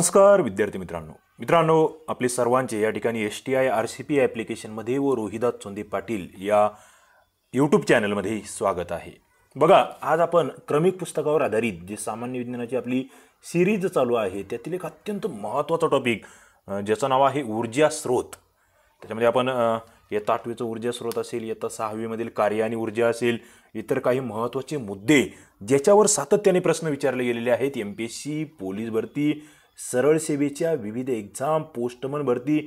नमस्कार विद्यार्थी मित्रांनो मित्रांनो आपले सर्वांचे या ठिकाणी S T I R C P ॲप्लिकेशनमध्ये व रोहिदास संदीप पाटील या यूट्यूब चॅनलमध्ये स्वागत आहे बघा आज आपण क्रमिक पुस्तकावर आधारित जे सामान्य विज्ञानाची आपली सिरीज चालू आहे त्यातील एक अत्यंत महत्त्वाचा टॉपिक ज्याचं नाव आहे ऊर्जा स्रोत त्याच्यामध्ये आपण इयत्ता आठवीचं ऊर्जा स्रोत असेल इयत्ता सहावीमधील कार्य आणि ऊर्जा असेल इतर काही महत्त्वाचे मुद्दे ज्याच्यावर सातत्याने प्रश्न विचारले गेलेले आहेत M P S C police भरती सरळ सेवेच्या विविध एक्झाम पोस्टमन भरती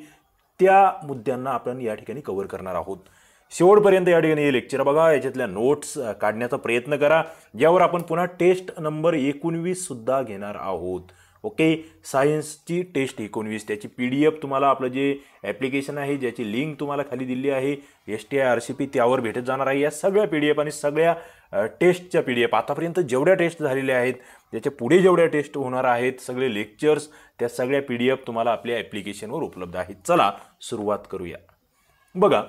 त्या मुद्द्यांना आपण या ठिकाणी कव्हर करणार आहोत शेवटपर्यंत या ठिकाणी हे लेक्चर बघा याच्यातल्या नोट्स काढण्याचा प्रयत्न करा यावर आपण पुन्हा टेस्ट नंबर एकोणवीससुद्धा घेणार आहोत ओके सायन्सची टेस्ट एकोणवीस त्याची पी डी एफ तुम्हाला आपलं जे ॲप्लिकेशन आहे ज्याची लिंक तुम्हाला खाली दिली आहे S T I R C P त्यावर भेटत जाणार आहे या सगळ्या पी डी एफ आणि सगळ्या टेस्टच्या पी डी एफ आतापर्यंत जेवढ्या टेस्ट झालेल्या आहेत त्याच्या पुढे जेवढ्या टेस्ट होणार आहेत सगळे लेक्चर्स त्या सगळ्या पी डी एफ तुम्हाला आपल्या ॲप्लिकेशनवर उपलब्ध आहेत चला सुरुवात करूया बघा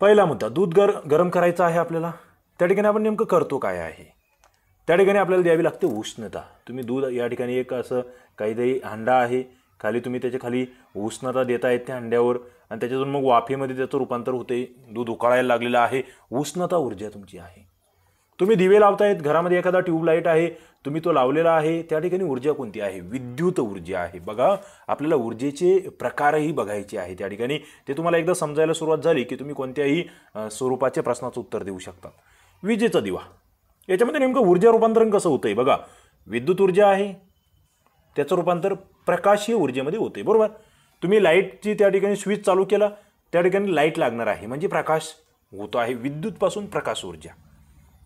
पहिला मुद्दा दूध गर गरम करायचं आहे आपल्याला त्या ठिकाणी आपण नेमकं करतो काय आहे त्या ठिकाणी आपल्याला द्यावी लागते उष्णता तुम्ही दूध या ठिकाणी एक असं काहीतरी हांडा आहे खाली तुम्ही त्याच्या खाली उष्णता देता येत त्या हंड्यावर आणि त्याच्यातून मग वाफेमध्ये त्याचं रूपांतर होते दूध उकाळायला लागलेलं आहे उष्णता ऊर्जा तुमची आहे तुम्ही दिवे लावतायत घरामध्ये एखादा ट्यूबलाईट आहे तुम्ही तो लावलेला आहे त्या ठिकाणी ऊर्जा कोणती आहे विद्युत ऊर्जा आहे बघा आपल्याला ऊर्जेचे प्रकारही बघायचे आहे त्या ठिकाणी ते तुम्हाला एकदा समजायला सुरुवात झाली की तुम्ही कोणत्याही स्वरूपाच्या प्रश्नाचं उत्तर देऊ शकता विजेचा दिवा याच्यामध्ये नेमकं ऊर्जा रूपांतरण कसं होतं आहे बघा विद्युत ऊर्जा आहे त्याचं रूपांतर प्रकाशीय ऊर्जेमध्ये होते बरोबर तुम्ही लाईटची त्या ठिकाणी स्विच चालू केला त्या ठिकाणी लाईट लागणार आहे म्हणजे प्रकाश होतो आहे विद्युतपासून प्रकाश ऊर्जा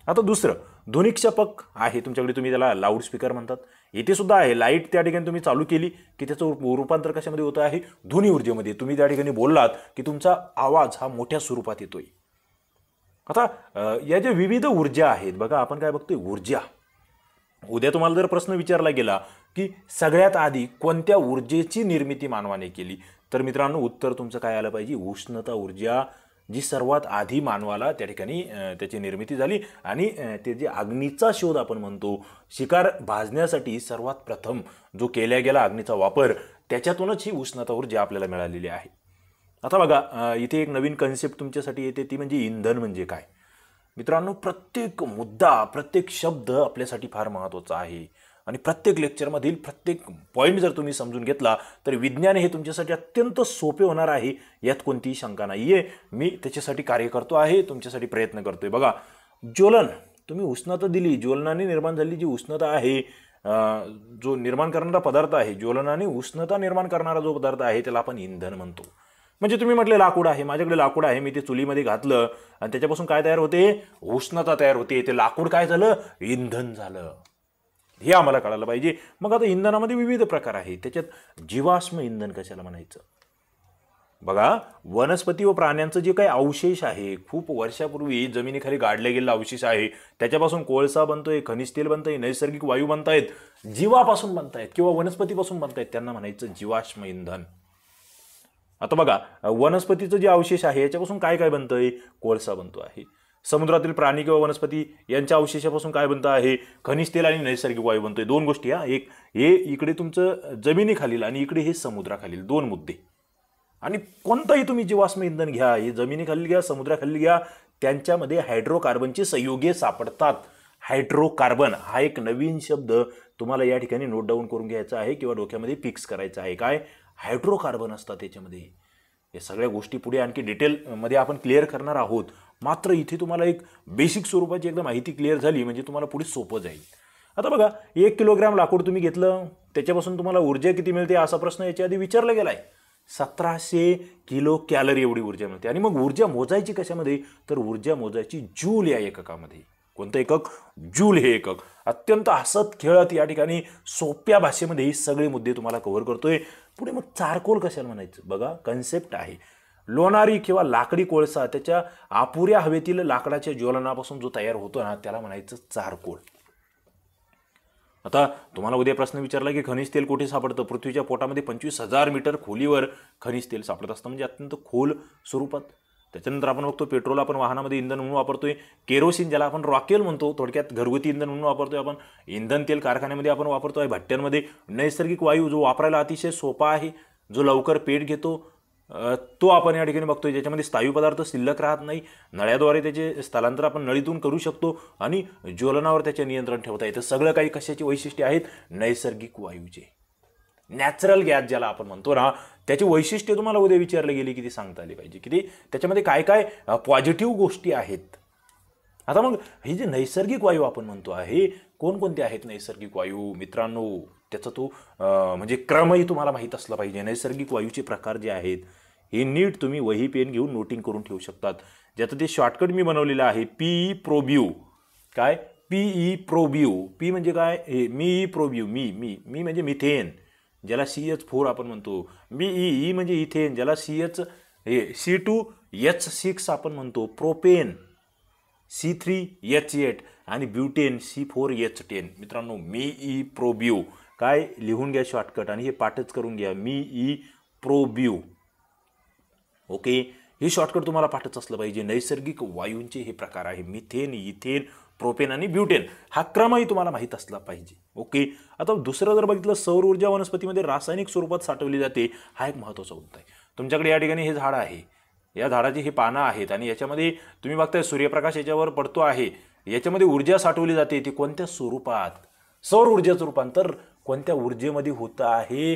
आता दुसरं क्षपक आहे तुमच्याकडे तुम्ही त्याला लाऊडस्पीकर म्हणतात येथे सुद्धा आहे लाईट त्या ठिकाणी तुम्ही चालू केली की त्याचं रूपांतर कशामध्ये होतं आहे ध्वनी ऊर्जेमध्ये तुम्ही त्या ठिकाणी बोललात की तुमचा आवाज हा मोठ्या स्वरूपात येतोय आता या ज्या विविध ऊर्जा आहेत बघा आपण काय बघतोय ऊर्जा उद्या तुम्हाला जर प्रश्न विचारला गेला की सगळ्यात आधी कोणत्या ऊर्जेची निर्मिती मानवाने केली तर मित्रांनो उत्तर तुमचं काय आलं पाहिजे उष्णता ऊर्जा जी सर्वात आधी मानवाला त्या ठिकाणी त्याची निर्मिती झाली आणि ते जे अग्नीचा शोध आपण म्हणतो शिकार भाजण्यासाठी सर्वात प्रथम जो केल्या गेला अग्नीचा वापर त्याच्यातूनच ही उष्णता ऊर्जा आपल्याला मिळालेली आहे आता बघा इथे एक नवीन कन्सेप्ट तुमच्यासाठी येते ती म्हणजे इंधन म्हणजे काय मित्रांनो प्रत्येक मुद्दा प्रत्येक शब्द आपल्यासाठी फार महत्त्वाचा आहे आणि प्रत्येक लेक्चरमधील प्रत्येक पॉईंट जर तुम्ही समजून घेतला तर विज्ञान हे तुमच्यासाठी अत्यंत सोपे होणार आहे यात कोणतीही शंका नाही आहे मी त्याच्यासाठी कार्य करतो आहे तुमच्यासाठी प्रयत्न करतो आहे बघा ज्वलन तुम्ही उष्णता दिली ज्वलनाने निर्माण झाली जी उष्णता आहे जो निर्माण करणारा पदार्थ आहे ज्वलनाने उष्णता निर्माण करणारा जो पदार्थ आहे त्याला आपण इंधन म्हणतो म्हणजे तुम्ही म्हटले लाकूड आहे माझ्याकडे लाकूड आहे मी ते चुलीमध्ये घातलं आणि त्याच्यापासून काय तयार होते उष्णता तयार होते ते लाकूड काय झालं इंधन झालं हे आम्हाला कळायला पाहिजे मग आता इंधनामध्ये विविध प्रकार आहेत त्याच्यात जीवाश्म इंधन कशाला म्हणायचं बघा वनस्पती व प्राण्यांचं जे काही अवशेष आहे खूप वर्षापूर्वी जमिनीखाली गाडले गेलेला अवशेष आहे त्याच्यापासून कोळसा बनतोय खनिज तेल बनतंय नैसर्गिक वायू बनतायत जीवापासून बनतायत किंवा वनस्पतीपासून बनतायत त्यांना म्हणायचं जीवाश्म इंधन आता बघा वनस्पतीचं जे अवशेष आहे याच्यापासून काय काय बनतंय कोळसा बनतो आहे समुद्रातील प्राणी किंवा वनस्पती यांच्या अवशेषापासून काय बनतं आहे खनिज तेल आणि नैसर्गिक वायू बनतोय दोन गोष्टी हा एक हे इकडे तुमचं जमिनीखालील आणि इकडे हे समुद्राखालील दोन मुद्दे आणि कोणतंही तुम्ही जीवाश्म इंधन घ्या हे जमिनीखाली घ्या समुद्राखाली घ्या त्यांच्यामध्ये हायड्रोकार्बनचे संयोगे सापडतात हायड्रोकार्बन हा एक नवीन शब्द तुम्हाला या ठिकाणी नोट डाऊन करून घ्यायचा आहे किंवा डोक्यामध्ये फिक्स करायचं आहे काय हायड्रोकार्बन असतात त्याच्यामध्ये या सगळ्या गोष्टी पुढे आणखी डिटेलमध्ये आपण क्लिअर करणार आहोत मात्र इथे तुम्हाला एक बेसिक स्वरूपाची एकदा माहिती क्लिअर झाली म्हणजे तुम्हाला पुढे सोपं जाईल आता बघा एक किलोग्रॅम लाकूड तुम्ही घेतलं त्याच्यापासून तुम्हाला ऊर्जा किती मिळते असा प्रश्न याच्या आधी विचारला गेला आहे सतराशे किलो कॅलरी एवढी ऊर्जा मिळते आणि मग ऊर्जा मोजायची कशामध्ये तर ऊर्जा मोजायची जूल या एककामध्ये कोणतं एकक जूल हे एकक अत्यंत हसत खेळत या ठिकाणी सोप्या भाषेमध्ये हे सगळे मुद्दे तुम्हाला कव्हर करतोय पुढे मग चारकोल कशाला म्हणायचं बघा कन्सेप्ट आहे लोणारी किंवा लाकडी कोळसा त्याच्या अपुऱ्या हवेतील लाकडाच्या ज्वलनापासून जो तयार होतो ना त्याला म्हणायचं चारकोळ आता तुम्हाला उद्या प्रश्न विचारला की खनिज तेल कुठे सापडतं पृथ्वीच्या पोटामध्ये पंचवीस हजार मीटर खोलीवर खनिज तेल सापडत असतं म्हणजे अत्यंत खोल स्वरूपात त्याच्यानंतर आपण बघतो पेट्रोल आपण वाहनामध्ये इंधन म्हणून वापरतोय केरोसिन ज्याला आपण रॉकेल म्हणतो थोडक्यात घरगुती इंधन म्हणून वापरतोय आपण इंधन तेल कारखान्यामध्ये आपण वापरतोय भट्ट्यांमध्ये नैसर्गिक वायू जो वापरायला अतिशय सोपा आहे जो लवकर पेट घेतो तो आपण या ठिकाणी बघतोय ज्याच्यामध्ये स्थायू पदार्थ शिल्लक राहत नाही नळ्याद्वारे त्याचे स्थलांतर आपण नळीतून करू शकतो आणि ज्वलनावर त्याचे नियंत्रण ठेवता येतं सगळं काही कशाची वैशिष्ट्ये आहेत नैसर्गिक वायूचे नॅचरल गॅस ज्याला आपण म्हणतो ना त्याची वैशिष्ट्य तुम्हाला उद्या विचारले गेले की ती सांगता आली पाहिजे की ते त्याच्यामध्ये काय काय पॉझिटिव्ह गोष्टी आहेत आता मग ही जी नैसर्गिक वायू आपण म्हणतो आहे कोणकोणते आहेत नैसर्गिक वायू मित्रांनो त्याचा तो म्हणजे क्रमही तुम्हाला माहीत असला पाहिजे नैसर्गिक वायूचे प्रकार जे आहेत हे नीट तुम्ही वही पेन घेऊन नोटिंग करून ठेवू शकतात ज्याचं ते शॉर्टकट मी बनवलेलं आहे पीई प्रोब्यू e काय पीई प्रोब्यू पी म्हणजे काय हे मी ई e प्रोब्यू मी मी मी म्हणजे मिथेन ज्याला सी एच फोर आपण म्हणतो मी ई e, ई म्हणजे इथेन ज्याला सी एच हे सी टू एच सिक्स आपण म्हणतो propane C three H eight आणि butane C four H ten मित्रांनो मी ई प्रोब्यू काय लिहून घ्या शॉर्टकट आणि हे पाठच करून घ्या मी ई प्रोब्यू ओके हे शॉर्टकट तुम्हाला पाठच असलं पाहिजे नैसर्गिक वायूंचे हे प्रकार आहे मिथेन इथेन प्रोपेन आणि ब्युटेन हा क्रमही तुम्हाला माहीत असला पाहिजे ओके आता दुसरं जर बघितलं सौर ऊर्जा वनस्पतीमध्ये रासायनिक स्वरूपात साठवली जाते हा एक महत्त्वाचा मुद्दा आहे तुमच्याकडे या ठिकाणी हे झाड आहे या झाडाची ही पानं आहेत आणि याच्यामध्ये तुम्ही बघताय सूर्यप्रकाश याच्यावर पडतो आहे याच्यामध्ये ऊर्जा साठवली जाते ती कोणत्या स्वरूपात सौर ऊर्जेचं रूपांतर कोणत्या ऊर्जेमध्ये होतं आहे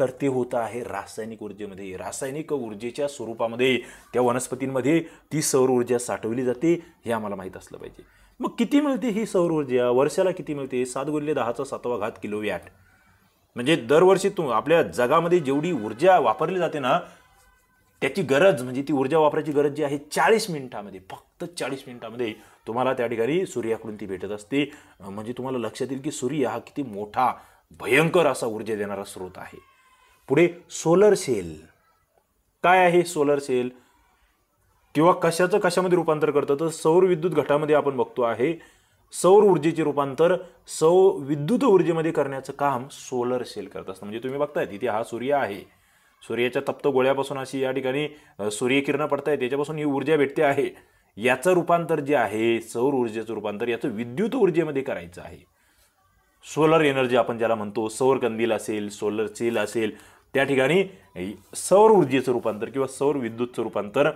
तर ते होतं आहे रासायनिक ऊर्जेमध्ये रासायनिक ऊर्जेच्या स्वरूपामध्ये त्या वनस्पतींमध्ये ती सौर ऊर्जा साठवली जाते हे आम्हाला माहीत असलं पाहिजे मग किती मिळते ही सौर ऊर्जा वर्षाला किती मिळते सात गुल्ले दहाचा सातवा घात किलो वॅट म्हणजे दरवर्षी तू आपल्या जगामध्ये जेवढी ऊर्जा वापरली जाते ना त्याची गरज म्हणजे ती ऊर्जा वापरायची गरज जी आहे चाळीस मिनिटामध्ये फक्त चाळीस मिनिटामध्ये तुम्हाला त्या ठिकाणी सूर्याकडून ती भेटत असते म्हणजे तुम्हाला लक्षात येईल की सूर्य हा किती मोठा भयंकर असा ऊर्जा देणारा स्रोत आहे पुढे सोलर सेल काय आहे सोलर सेल किंवा कशाचं कशामध्ये रूपांतर करतं तर सौर विद्युत घटामध्ये आपण बघतो आहे सौर ऊर्जेचे रूपांतर सौ विद्युत ऊर्जेमध्ये करण्याचं काम सोलर सेल करत असतं म्हणजे तुम्ही बघताय तिथे हा सूर्य आहे सूर्याच्या तप्त गोळ्यापासून अशी या ठिकाणी सूर्यकिरण पडत आहे त्याच्यापासून ही ऊर्जा भेटते आहे याचं रूपांतर जे आहे सौर ऊर्जेचं रूपांतर याचं विद्युत ऊर्जेमध्ये करायचं आहे सोलर एनर्जी आपण ज्याला म्हणतो सौर कंदील असेल सोलर सेल असेल त्या ठिकाणी सौर ऊर्जेचं रूपांतर किंवा सौर विद्युतचं रूपांतर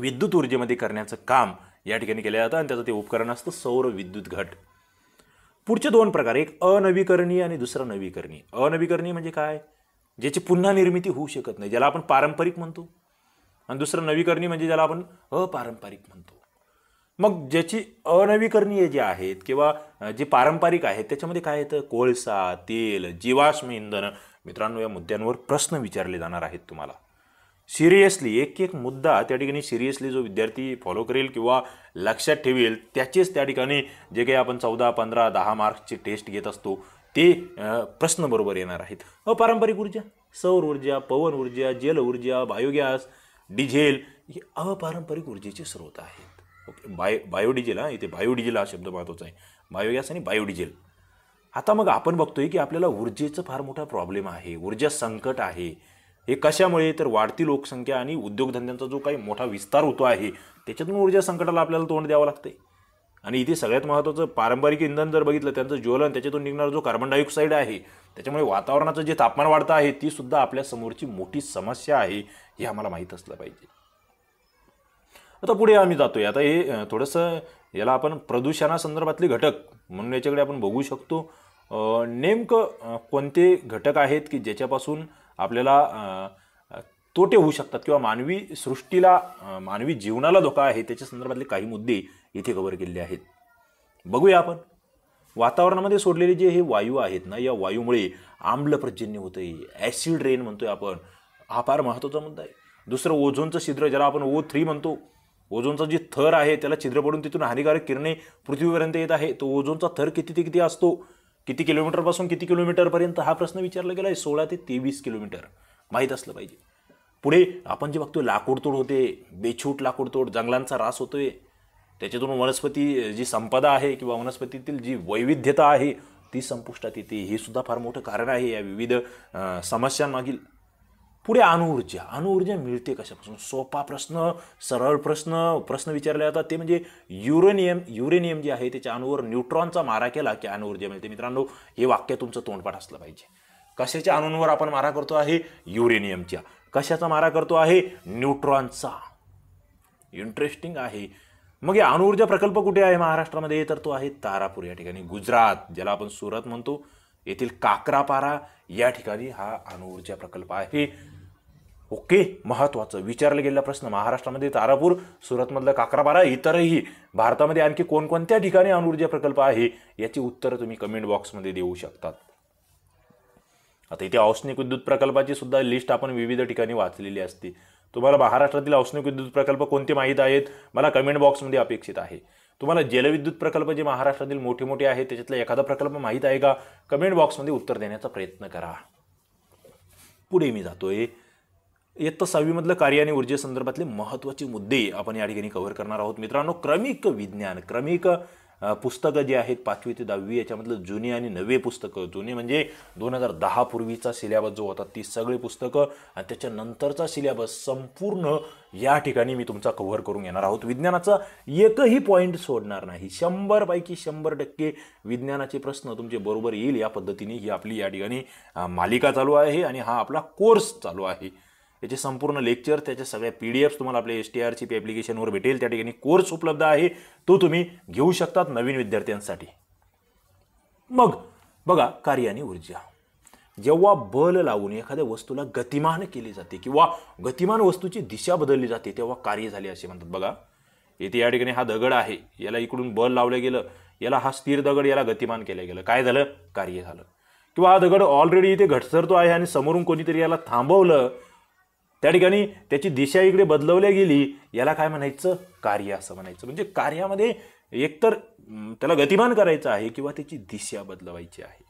विद्युत ऊर्जेमध्ये करण्याचं काम या ठिकाणी केलं जातं आणि त्याचं ते उपकरण असतं सौर विद्युत घट पुढचे दोन प्रकार एक अनवीकरणीय आणि दुसरा नवीकरणीय अनवीकरणीय म्हणजे काय ज्याची पुन्हा निर्मिती होऊ शकत नाही ज्याला आपण पारंपरिक म्हणतो आणि दुसरं नवीकरणी म्हणजे ज्याला आपण अपारंपरिक म्हणतो मग ज्याची अनवीकरणीय जे आहेत किंवा जे पारंपरिक आहेत त्याच्यामध्ये काय येतं कोळसा तेल जीवाश्म इंधन मित्रांनो या मुद्द्यांवर प्रश्न विचारले जाणार आहेत तुम्हाला सिरियसली एक एक मुद्दा त्या ठिकाणी सिरियसली जो विद्यार्थी फॉलो करेल किंवा लक्षात ठेवेल त्याचेच त्या ठिकाणी जे काही आपण चौदा पंधरा दहा मार्क्सची टेस्ट घेत असतो ते प्रश्नबरोबर येणार आहेत अपारंपरिक ऊर्जा सौर ऊर्जा पवन ऊर्जा जल ऊर्जा बायोगॅस डिझेल हे अपारंपरिक ऊर्जेचे स्रोत आहेत ओके बाय बायोडिझेल हा इथे बायोडिझेल हा शब्द महत्त्वाचा आहे बायोगॅस आणि बायोडिझेल आता मग आपण बघतोय की आपल्याला ऊर्जेचं फार मोठा प्रॉब्लेम आहे ऊर्जा संकट आहे हे कशामुळे तर वाढती लोकसंख्या आणि उद्योगधंद्यांचा जो काही मोठा विस्तार होतो आहे त्याच्यातून ऊर्जा संकटाला आपल्याला तोंड द्यावं लागतं आणि इथे सगळ्यात महत्त्वाचं पारंपरिक इंधन जर बघितलं त्यांचं ज्वलन त्याच्यातून निघणार जो कार्बन डायऑक्साईड आहे त्याच्यामुळे वातावरणाचं जे तापमान वाढतं आहे ती सुद्धा आपल्या समोरची मोठी समस्या आहे हे आम्हाला माहीत असलं पाहिजे आता पुढे आम्ही जातोय आता हे थोडंसं याला आपण प्रदूषणासंदर्भातले घटक म्हणून याच्याकडे आपण बघू शकतो नेमकं कोणते घटक आहेत की ज्याच्यापासून आपल्याला तोटे होऊ शकतात किंवा मानवी सृष्टीला मानवी जीवनाला धोका आहे त्याच्या संदर्भातले काही मुद्दे इथे कवर केलेले आहेत बघूया आपण वातावरणामध्ये सोडलेले जे हे वायू आहेत ना या वायूमुळे आम्ल होतं आहे ॲसिड रेन म्हणतोय आपण हा फार महत्त्वाचा मुद्दा आहे दुसरं ओझोनचं छिद्र ज्याला आपण ओ थ्री म्हणतो ओझोनचा जे थर आहे त्याला छिद्र पडून तिथून हानिकारक किरणे पृथ्वीपर्यंत येत आहे तो ओझोनचा थर किती ते किती असतो किती किलोमीटरपासून किती किलोमीटरपर्यंत हा प्रश्न विचारला गेला आहे सोळा ते तेवीस किलोमीटर माहीत असलं पाहिजे पुढे आपण जे बघतो लाकूडतोड होते बेछूट लाकूडतोड जंगलांचा रास होतोय त्याच्यातून वनस्पती जी संपदा आहे किंवा वनस्पतीतील जी वैविध्यता आहे ती संपुष्टात येते हे सुद्धा फार मोठं कारण आहे या विविध समस्यांमागील पुढे अणुऊर्जा अणुऊर्जा मिळते कशापासून सोपा प्रश्न सरळ प्रश्न प्रश्न विचारले जातात ते म्हणजे युरेनियम युरेनियम जे आहे त्याच्या अनुवर न्यूट्रॉनचा मारा केला की अणुऊर्जा मिळते मित्रांनो हे वाक्य तुमचं तोंडपाठ असलं पाहिजे कशाच्या अणूंवर आपण मारा करतो आहे युरेनियमच्या कशाचा मारा करतो आहे न्यूट्रॉनचा इंटरेस्टिंग आहे मग या अणुऊर्जा प्रकल्प कुठे आहे महाराष्ट्रामध्ये तर तो आहे तारापूर या ठिकाणी गुजरात ज्याला आपण सुरत म्हणतो येथील काकरापारा या ठिकाणी हा अणुऊर्जा प्रकल्प आहे ओके महत्त्वाचं विचारला गेलेला प्रश्न महाराष्ट्रामध्ये तारापूर सुरतमधलं काकरापारा इतरही भारतामध्ये आणखी कोणकोणत्या ठिकाणी अणुऊर्जा प्रकल्प आहे याची उत्तरं तुम्ही कमेंट बॉक्समध्ये देऊ शकतात आता इथे औष्णिक विद्युत प्रकल्पाची सुद्धा लिस्ट आपण विविध ठिकाणी वाचलेली असते तुम्हाला महाराष्ट्रातील औष्णिक विद्युत प्रकल्प कोणते माहीत आहेत मला कमेंट बॉक्समध्ये अपेक्षित आहे तुम्हाला जलविद्युत प्रकल्प जे महाराष्ट्रातील मोठे मोठे आहेत त्याच्यातला एखादा प्रकल्प माहीत आहे का कमेंट बॉक्समध्ये उत्तर देण्याचा प्रयत्न करा पुढे मी जातोय इयत्ता सहावीमधलं कार्य आणि ऊर्जेसंदर्भातले महत्त्वाचे मुद्दे आपण या ठिकाणी कव्हर करणार आहोत मित्रांनो क्रमिक विज्ञान क्रमिक पुस्तकं जी आहेत पाचवी ते दहावी याच्यामधलं जुनी आणि नवे पुस्तकं जुने म्हणजे दोन हजार दहा पूर्वीचा सिलेबस जो होता ती सगळी पुस्तकं आणि त्याच्यानंतरचा सिलेबस संपूर्ण या ठिकाणी मी तुमचा कव्हर करून घेणार आहोत विज्ञानाचा एकही पॉईंट सोडणार नाही शंभरपैकी शंभर टक्के विज्ञानाचे प्रश्न तुमचे बरोबर येईल या पद्धतीने ही आपली या ठिकाणी मालिका चालू आहे आणि हा आपला कोर्स चालू आहे याचे संपूर्ण लेक्चर त्याच्या सगळ्या पी डी तुम्हाला आपल्या S T R C P ॲप्लिकेशनवर भेटेल त्या ठिकाणी कोर्स उपलब्ध आहे तो तुम्ही घेऊ शकतात नवीन विद्यार्थ्यांसाठी मग बघा कार्य आणि ऊर्जा जेव्हा बल लावून एखाद्या वस्तूला गतिमान केली जाते किंवा गतिमान वस्तूची दिशा बदलली जाते तेव्हा कार्य झाले असे म्हणतात बघा येथे या ठिकाणी हा दगड आहे याला इकडून बल लावलं गेलं याला हा स्थिर दगड याला गतिमान केलं गेलं काय झालं कार्य झालं किंवा हा दगड ऑलरेडी इथे घटसरतो आहे आणि समोरून कोणीतरी याला थांबवलं त्या ठिकाणी त्याची दिशा इकडे बदलवल्या गेली याला काय म्हणायचं कार्य असं म्हणायचं म्हणजे कार्यामध्ये एकतर त्याला गतिमान करायचं आहे किंवा त्याची दिशा बदलवायची आहे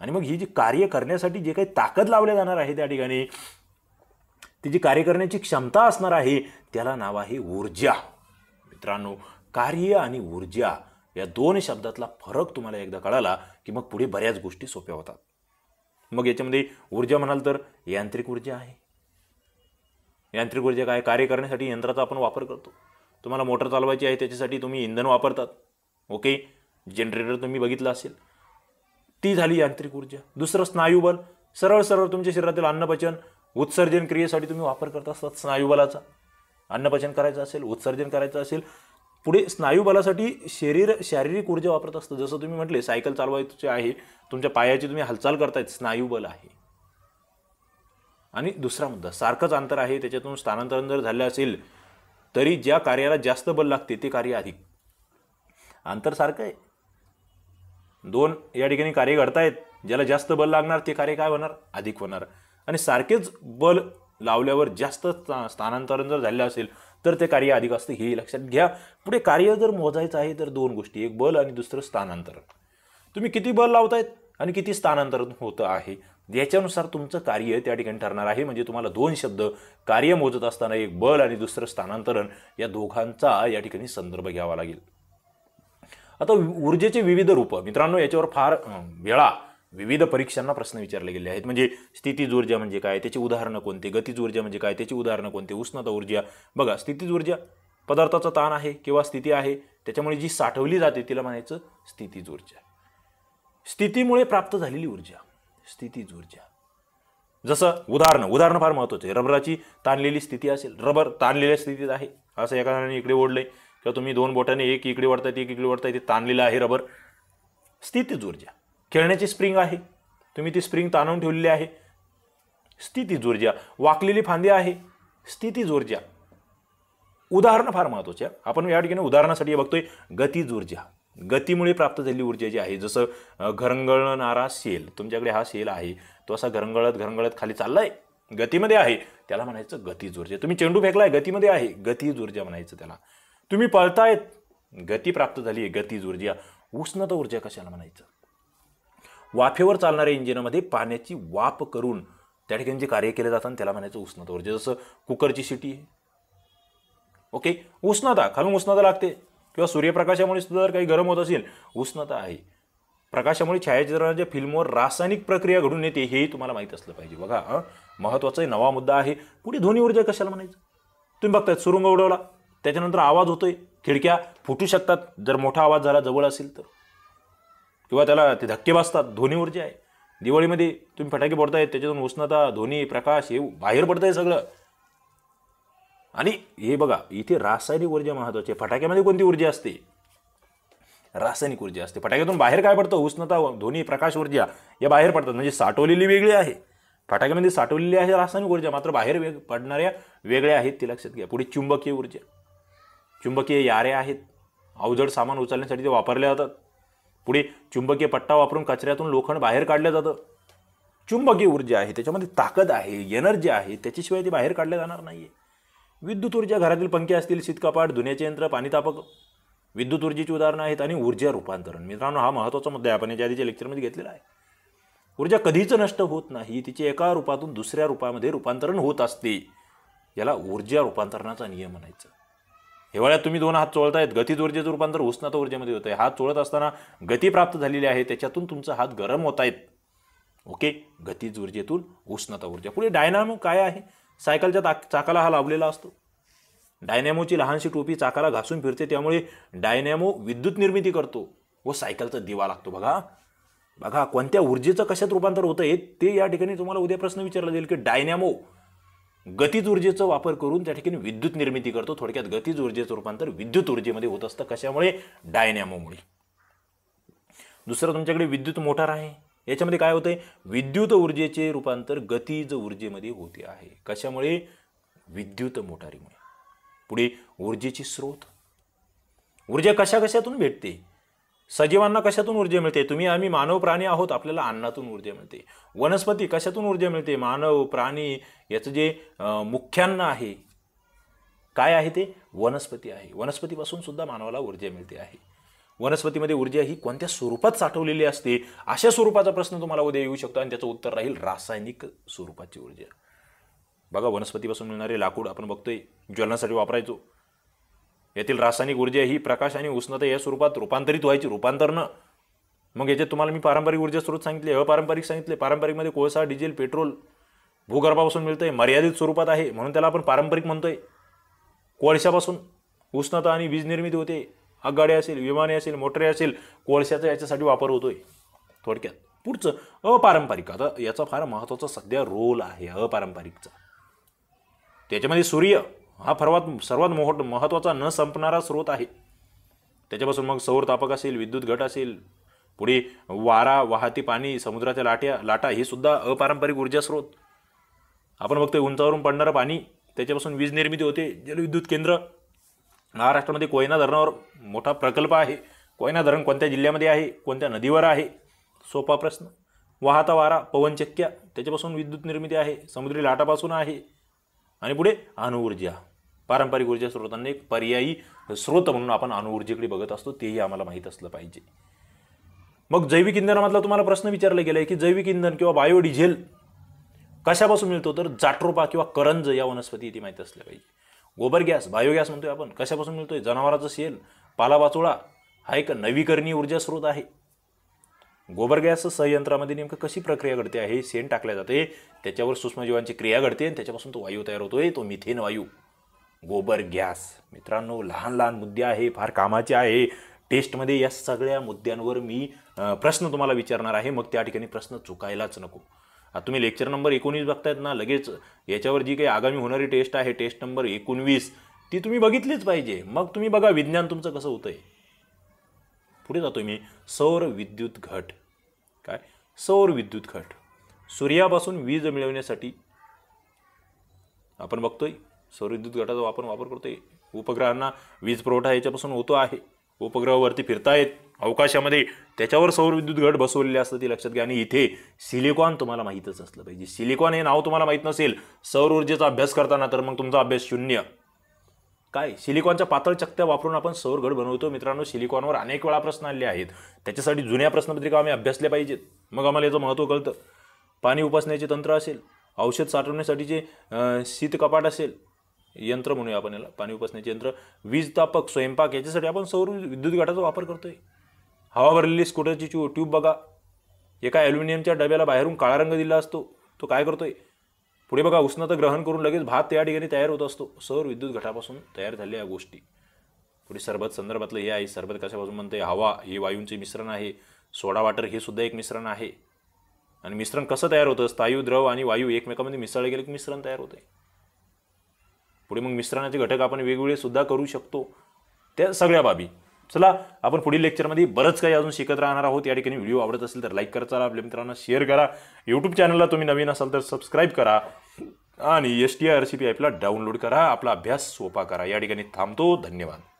आणि मग ही जी कार्य करण्यासाठी जे काही ताकद लावल्या जाणार आहे त्या ठिकाणी ती जी कार्य करण्याची क्षमता असणार आहे त्याला नाव आहे ऊर्जा मित्रांनो कार्य आणि ऊर्जा या दोन शब्दातला फरक तुम्हाला एकदा कळाला की मग पुढे बऱ्याच गोष्टी सोप्या होतात मग याच्यामध्ये ऊर्जा म्हणाल तर यांत्रिक ऊर्जा आहे यांत्रिक ऊर्जा काय कार्य करण्यासाठी यंत्राचा आपण वापर करतो तुम्हाला मोटर चालवायची आहे त्याच्यासाठी तुम्ही इंधन वापरतात ओके जनरेटर तुम्ही बघितलं असेल ती झाली यांत्रिक ऊर्जा दुसरं स्नायूबल सरळ सरळ तुमच्या शरीरातील अन्नपचन उत्सर्जन क्रियेसाठी तुम्ही वापर करत असतात स्नायूबलाचा अन्नपचन करायचं असेल उत्सर्जन करायचं असेल पुढे स्नायूबलासाठी शरीर शारीरिक ऊर्जा वापरत असतं जसं तुम्ही म्हटले सायकल चालवायची आहे तुमच्या पायाची तुम्ही हालचाल करतायत स्नायूबल आहे आणि दुसरा मुद्दा सारखंच अंतर आहे त्याच्यातून स्थानांतरण जर झालं असेल तरी ज्या कार्याला जास्त बल लागते ते कार्य अधिक अंतर सारखं आहे दोन या ठिकाणी कार्य घडतायत ज्याला जास्त बल लागणार ते कार्य काय होणार अधिक होणार आणि सारखेच बल लावल्यावर जास्त स्थानांतरण जर झाले असेल तर ते कार्य अधिक असतं हे लक्षात घ्या पुढे कार्य जर मोजायचं आहे तर दोन गोष्टी एक बल आणि दुसरं स्थानांतरण तुम्ही किती बल लावतायत आणि किती स्थानांतरण होतं आहे याच्यानुसार तुमचं कार्य त्या ठिकाणी ठरणार आहे म्हणजे तुम्हाला दोन शब्द कार्य मोजत असताना एक बल आणि दुसरं स्थानांतरण या दोघांचा या ठिकाणी संदर्भ घ्यावा लागेल आता ऊर्जेचे विविध रूप मित्रांनो याच्यावर फार वेळा विविध परीक्षांना प्रश्न विचारले गेले आहेत म्हणजे स्थितीज ऊर्जा म्हणजे काय त्याची उदाहरणं कोणती गतिज ऊर्जा म्हणजे काय त्याची उदाहरणं कोणती उष्णता ऊर्जा बघा स्थितीज ऊर्जा पदार्थाचा ताण आहे किंवा स्थिती आहे त्याच्यामुळे जी साठवली जाते तिला म्हणायचं स्थितीज ऊर्जा स्थितीमुळे प्राप्त झालेली ऊर्जा स्थितीच ऊर्जा जसं उदाहरणं उदाहरणं फार महत्त्वाचं आहे रबराची ताणलेली स्थिती असेल रबर ताणलेल्या स्थितीत आहे असं एखाद्याने इकडे ओढले किंवा तुम्ही दोन बोटाने एक इकडे येते एक इकडे वाढताय येते ताणलेलं आहे रबर स्थितीच ऊर्जा खेळण्याची स्प्रिंग आहे तुम्ही ती स्प्रिंग ताणून ठेवलेली आहे स्थितीच ऊर्जा वाकलेली फांदी आहे स्थितीच ऊर्जा उदाहरणं फार महत्वाचे आपण या ठिकाणी उदाहरणासाठी बघतोय गतीज ऊर्जा गतीमुळे प्राप्त झालेली ऊर्जा जी आहे जसं घरंगळणारा सेल तुमच्याकडे हा सेल आहे तो असा घरंगळत घरंगळत खाली चाललाय गतीमध्ये आहे त्याला म्हणायचं गतीज ऊर्जा तुम्ही चेंडू फेकलाय गतीमध्ये आहे गतीज ऊर्जा म्हणायचं त्याला तुम्ही पळतायत गती प्राप्त झाली आहे गतीज ऊर्जा उष्णता ऊर्जा कशाला म्हणायचं वाफेवर चालणाऱ्या इंजिनामध्ये पाण्याची वाफ करून त्या ठिकाणी जे कार्य केले जातात त्याला म्हणायचं उष्णता ऊर्जा जसं कुकरची शिटी आहे ओके उष्णता खालून उष्णता लागते किंवा सूर्यप्रकाशामुळे सुद्धा जर काही गरम होत असेल उष्णता आहे प्रकाशामुळे छायाचित्रणाच्या फिल्मवर रासायनिक प्रक्रिया घडून येते हेही तुम्हाला माहीत असलं पाहिजे बघा एक नवा मुद्दा आहे पुढे ध्वनी ऊर्जा कशाला म्हणायचं तुम्ही बघताय सुरुंग उडवला त्याच्यानंतर आवाज होतोय खिडक्या फुटू शकतात जर मोठा आवाज झाला जवळ असेल तर किंवा त्याला ते धक्के बसतात ध्वनी ऊर्जा आहे दिवाळीमध्ये तुम्ही फटाके पडतायत त्याच्यातून उष्णता ध्वनी प्रकाश हे बाहेर पडताय सगळं आणि हे बघा इथे रासायनिक ऊर्जा महत्त्वाची आहे फटाक्यामध्ये कोणती ऊर्जा असते रासायनिक ऊर्जा असते फटाक्यातून बाहेर काय पडतं उष्णता ध्वनी प्रकाश ऊर्जा या बाहेर पडतात म्हणजे साठवलेली वेगळी आहे फटाक्यामध्ये साठवलेली आहे रासायनिक ऊर्जा मात्र बाहेर वेग पडणाऱ्या वेगळ्या आहेत ते लक्षात घ्या पुढे चुंबकीय ऊर्जा चुंबकीय यारे आहेत अवजड सामान उचलण्यासाठी ते वापरल्या जातात पुढे चुंबकीय पट्टा वापरून कचऱ्यातून लोखंड बाहेर काढलं जातं चुंबकीय ऊर्जा आहे त्याच्यामध्ये ताकद आहे एनर्जी आहे त्याच्याशिवाय ते बाहेर काढलं जाणार नाही आहे विद्युत ऊर्जा घरातील पंखे असतील शीतकपाट धुण्याचे यंत्र पाणीतापक विद्युत ऊर्जेची उदाहरणं आहेत आणि ऊर्जा रूपांतरण मित्रांनो हा महत्त्वाचा मुद्दा आहे आपण याच्या आधीच्या लेक्चरमध्ये घेतलेला आहे ऊर्जा कधीच नष्ट होत नाही तिचे एका रूपातून दुसऱ्या रूपामध्ये रूपांतरण होत असते याला ऊर्जा रूपांतरणाचा नियम म्हणायचा हिवाळ्यात तुम्ही दोन हात चोळतायत गतीत ऊर्जेचं रूपांतर उष्णता ऊर्जेमध्ये होत आहे हात चोळत असताना गती प्राप्त झालेली आहे त्याच्यातून तुमचा हात गरम होत आहेत ओके गतीज ऊर्जेतून उष्णता ऊर्जा पुढे डायनामो काय आहे सायकलच्या ताक चाकाला हा लावलेला असतो डायनॅमोची लहानशी टोपी चाकाला घासून फिरते त्यामुळे डायनॅमो विद्युत निर्मिती करतो व सायकलचा दिवा लागतो बघा बघा कोणत्या ऊर्जेचं कशात रूपांतर होतं आहे ते या ठिकाणी तुम्हाला उद्या प्रश्न विचारला जाईल की डायनॅमो गतीज ऊर्जेचा वापर करून त्या ठिकाणी विद्युत निर्मिती करतो थोडक्यात गतीज ऊर्जेचं रूपांतर विद्युत ऊर्जेमध्ये होत असतं कशामुळे डायनॅमोमुळे दुसरं तुमच्याकडे विद्युत मोटार आहे याच्यामध्ये काय होतं विद्युत ऊर्जेचे रूपांतर गतीज ऊर्जेमध्ये होते आहे कशामुळे विद्युत मोटारीमुळे पुढे ऊर्जेची स्रोत ऊर्जा कशा कशातून भेटते सजीवांना कशातून ऊर्जा मिळते तुम्ही आम्ही मानव प्राणी आहोत आपल्याला अन्नातून ऊर्जा मिळते वनस्पती कशातून ऊर्जा मिळते मानव प्राणी याचं जे मुख्यान्न आहे काय आहे ते वनस्पती आहे वनस्पतीपासून सुद्धा मानवाला ऊर्जा मिळते आहे वनस्पतीमध्ये ऊर्जा ही कोणत्या स्वरूपात साठवलेली असते अशा स्वरूपाचा प्रश्न तुम्हाला उद्या येऊ शकतो आणि त्याचं उत्तर राहील रासायनिक स्वरूपाची ऊर्जा बघा वनस्पतीपासून मिळणारे लाकूड आपण बघतोय ज्वलनासाठी वापरायचो यातील रासायनिक ऊर्जा ही प्रकाश आणि उष्णता या स्वरूपात रूपांतरित व्हायची रूपांतरणं मग याच्यात तुम्हाला मी पारंपरिक ऊर्जा स्रोत सांगितले अपारंपरिक सांगितले पारंपरिकमध्ये कोळसा डिझेल पेट्रोल भूगर्भापासून मिळतंय मर्यादित स्वरूपात आहे म्हणून त्याला आपण पारंपरिक म्हणतोय कोळशापासून उष्णता आणि वीज निर्मिती होते आगगाडी असेल विमाने असेल मोटरे असेल कोळशाचा याच्यासाठी वापर होतोय थोडक्यात पुढचं अपारंपरिक आता याचा फार महत्त्वाचा सध्या रोल आहे अपारंपरिकचा त्याच्यामध्ये सूर्य हा सर्वात सर्वात मोह महत्त्वाचा न संपणारा स्रोत आहे त्याच्यापासून मग सौर तापक असेल विद्युत घट असेल पुढे वारा वाहती पाणी समुद्राच्या लाट्या लाटा हे सुद्धा अपारंपरिक ऊर्जा स्रोत आपण बघतोय उंचावरून पडणारं पाणी त्याच्यापासून वीज निर्मिती होते जलविद्युत केंद्र महाराष्ट्रामध्ये कोयना धरणावर मोठा प्रकल्प आहे कोयना धरण कोणत्या जिल्ह्यामध्ये आहे कोणत्या नदीवर आहे सोपा प्रश्न वाहता वारा पवनचक्क्या त्याच्यापासून विद्युत निर्मिती आहे समुद्री लाटापासून आहे आणि पुढे अणुऊर्जा पारंपरिक ऊर्जा स्रोतांना एक पर्यायी स्रोत म्हणून आपण अणुऊर्जेकडे बघत असतो तेही आम्हाला माहीत असलं पाहिजे मग जैविक इंधनामधला तुम्हाला प्रश्न विचारला गेला आहे की जैविक इंधन किंवा बायोडिझेल कशापासून मिळतो तर जाट्रोपा किंवा करंज या वनस्पती इथे माहीत असल्या पाहिजे गोबर गॅस बायोगॅस म्हणतोय आपण कशापासून मिळतोय जनावराचं शेल पालापाचोळा हा एक नवीकरणीय ऊर्जा स्रोत आहे गोबर गॅस संयंत्रामध्ये नेमकं कशी प्रक्रिया घडते आहे शेण टाकल्या जाते त्याच्यावर सूक्ष्मजीवांची क्रिया घडते आणि त्याच्यापासून तो वायू तयार होतोय तो मिथेन वायू गोबर गॅस मित्रांनो लहान लहान मुद्दे आहे फार कामाचे आहे टेस्टमध्ये या सगळ्या मुद्द्यांवर मी प्रश्न तुम्हाला विचारणार आहे मग त्या ठिकाणी प्रश्न चुकायलाच नको आता तुम्ही लेक्चर नंबर एकोणीस बघतायत ना लगेच याच्यावर जी काही आगामी होणारी टेस्ट आहे टेस्ट नंबर एकोणवीस ती तुम्ही बघितलीच पाहिजे मग तुम्ही बघा विज्ञान तुमचं कसं होतं आहे पुढे जातो मी सौर विद्युत घट काय सौर विद्युत घट सूर्यापासून वीज मिळवण्यासाठी आपण बघतोय विद्युत घटाचा आपण वापर करतोय उपग्रहांना वीज पुरवठा याच्यापासून होतो आहे उपग्रहावरती फिरतायत अवकाशामध्ये त्याच्यावर विद्युत घट बसवलेले असतं ते लक्षात घ्या आणि इथे सिलिकॉन तुम्हाला माहीतच असलं पाहिजे सिलिकॉन हे नाव तुम्हाला माहीत नसेल सौर ऊर्जेचा अभ्यास करताना तर मग तुमचा अभ्यास शून्य काय सिलिकॉनच्या पातळ चक्त्या वापरून आपण सौर घट बनवतो मित्रांनो सिलिकॉनवर अनेक वेळा प्रश्न आले आहेत त्याच्यासाठी जुन्या प्रश्नपत्रिका आम्ही अभ्यासल्या पाहिजेत मग आम्हाला याचं महत्त्व कळतं पाणी उपासण्याचे तंत्र असेल औषध साठवण्यासाठीचे शीत कपाट असेल यंत्र म्हणूया आपण याला पाणी उपासण्याचे यंत्र वीज तापक स्वयंपाक याच्यासाठी आपण सौर विद्युत घटाचा वापर करतोय हवा भरलेली स्कूटरची ट्यूब बघा एका ॲल्युमिनियमच्या डब्याला बाहेरून काळा रंग दिला असतो तो काय आहे पुढे बघा उष्णता ग्रहण करून लगेच भात त्या ठिकाणी तयार होत असतो सौर विद्युत घटापासून तयार झालेल्या या गोष्टी पुढे सरबत संदर्भातलं हे आहे सरबत कशापासून म्हणते हवा हे वायूंचे मिश्रण आहे सोडा वाटर हे सुद्धा एक मिश्रण आहे आणि मिश्रण कसं तयार होतं स्थायू द्रव आणि वायू एकमेकामध्ये मिसळले गेले की मिश्रण तयार होते पुढे मग मिश्रणाचे घटक आपण वेगवेगळे सुद्धा करू शकतो त्या सगळ्या बाबी चला आपण पुढील लेक्चरमध्ये बरंच काही अजून शिकत राहणार आहोत या ठिकाणी व्हिडिओ आवडत असेल तर लाईक करा चला आपल्या मित्रांना शेअर करा यूट्यूब चॅनलला तुम्ही नवीन असाल तर सबस्क्राईब करा आणि S T R C P ॲपला डाउनलोड करा आपला अभ्यास सोपा करा या ठिकाणी थांबतो धन्यवाद